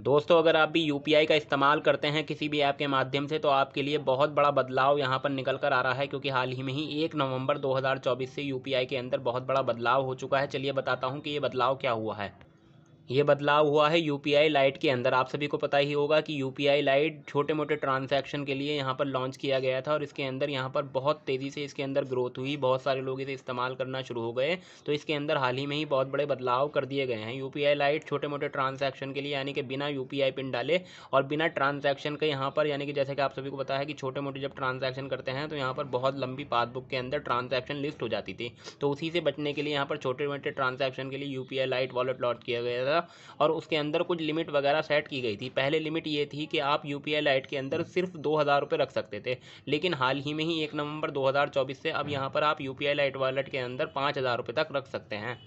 दोस्तों अगर आप भी यू का इस्तेमाल करते हैं किसी भी ऐप के माध्यम से तो आपके लिए बहुत बड़ा बदलाव यहां पर निकल कर आ रहा है क्योंकि हाल ही में ही एक नवंबर 2024 से यू के अंदर बहुत बड़ा बदलाव हो चुका है चलिए बताता हूं कि ये बदलाव क्या हुआ है ये बदलाव हुआ है आई लाइट के अंदर आप सभी को पता ही होगा कि आई लाइट छोटे मोटे ट्रांजैक्शन के लिए यहाँ पर लॉन्च किया गया था और इसके अंदर यहाँ पर बहुत तेज़ी से इसके अंदर ग्रोथ हुई बहुत सारे लोग इसे इस्तेमाल करना शुरू हो गए तो इसके अंदर हाल ही में ही बहुत बड़े बदलाव कर दिए गए हैं आई लाइट छोटे मोटे ट्रांजेक्शन के लिए यानी कि बिना आई पिन डाले और बिना ट्रांजेक्शन के यहाँ पर यानी कि जैसे कि आप सभी को पता है कि छोटे मोटे जब ट्रांजेक्शन करते हैं तो यहाँ पर बहुत लंबी पासबुक के अंदर ट्रांजेक्शन लिस्ट हो जाती थी तो उसी से बचने के लिए यहाँ पर छोटे मोटे ट्रांजेक्शन के लिए U I lite wallet launch किया गया था था और उसके अंदर कुछ लिमिट वगैरह सेट की गई थी पहले लिमिट ये थी कि आप यू पी लाइट के अंदर सिर्फ दो हज़ार रुपये रख सकते थे लेकिन हाल ही में ही एक नवंबर 2024 से अब यहाँ पर आप यू पी लाइट वॉलेट के अंदर पाँच हज़ार रुपये तक रख सकते हैं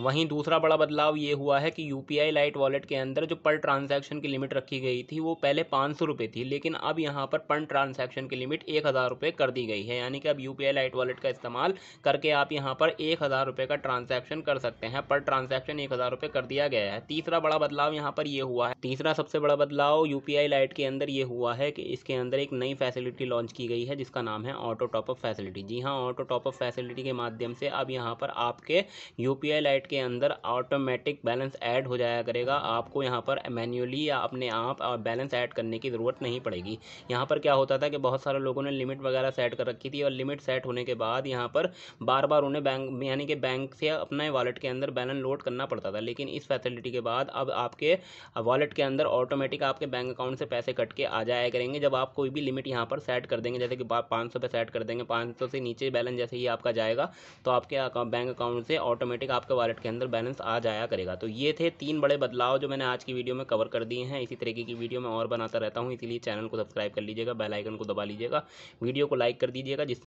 वहीं दूसरा बड़ा बदलाव ये हुआ है कि यू पी लाइट वॉलेट के अंदर जो पर ट्रांजैक्शन की लिमिट रखी गई थी वो पहले पाँच सौ रुपये थी लेकिन अब यहाँ पर पर ट्रांजैक्शन की लिमिट एक हज़ार रुपये कर दी गई है यानी कि अब U P I lite wallet का इस्तेमाल करके आप यहाँ पर एक हज़ार रुपये का ट्रांजैक्शन कर सकते हैं पर ट्रांजैक्शन एक हज़ार रुपये कर दिया गया है तीसरा बड़ा बदलाव यहाँ पर ये हुआ है तीसरा सबसे बड़ा बदलाव यू पी आई लाइट के अंदर ये हुआ है कि इसके अंदर एक नई फैसिलिटी लॉन्च की गई है जिसका नाम है ऑटो टॉपअप फैसिलिटी जी हाँ ऑटो टॉपअप फैसिलिटी के माध्यम से अब यहाँ पर आपके U P I lite website के अंदर ऑटोमेटिक बैलेंस ऐड हो जाया करेगा आपको यहाँ पर मैन्युअली या अपने आप बैलेंस ऐड करने की ज़रूरत नहीं पड़ेगी यहाँ पर क्या होता था कि बहुत सारे लोगों ने लिमिट वगैरह सेट कर रखी थी और लिमिट सेट होने के बाद यहाँ पर बार बार उन्हें बैंक यानी कि बैंक से अपने वॉलेट के अंदर बैलेंस लोड करना पड़ता था लेकिन इस फैसिलिटी के बाद अब आपके वॉलेट के अंदर ऑटोमेटिक आपके बैंक अकाउंट से पैसे कट के आ जाया करेंगे जब आप कोई भी लिमिट यहाँ पर सेट कर देंगे जैसे कि पाँच सौ सेट कर देंगे पाँच सौ से नीचे बैलेंस जैसे ही आपका जाएगा तो आपके बैंक अकाउंट से ऑटोमेटिक आपके वॉलेट वॉलेट के अंदर बैलेंस आ जाया करेगा तो ये थे तीन बड़े बदलाव जो मैंने आज की वीडियो में कवर कर दिए हैं इसी तरीके की वीडियो मैं और बनाता रहता हूँ इसीलिए चैनल को सब्सक्राइब कर लीजिएगा बेलाइकन को दबा लीजिएगा वीडियो को लाइक कर दीजिएगा जिस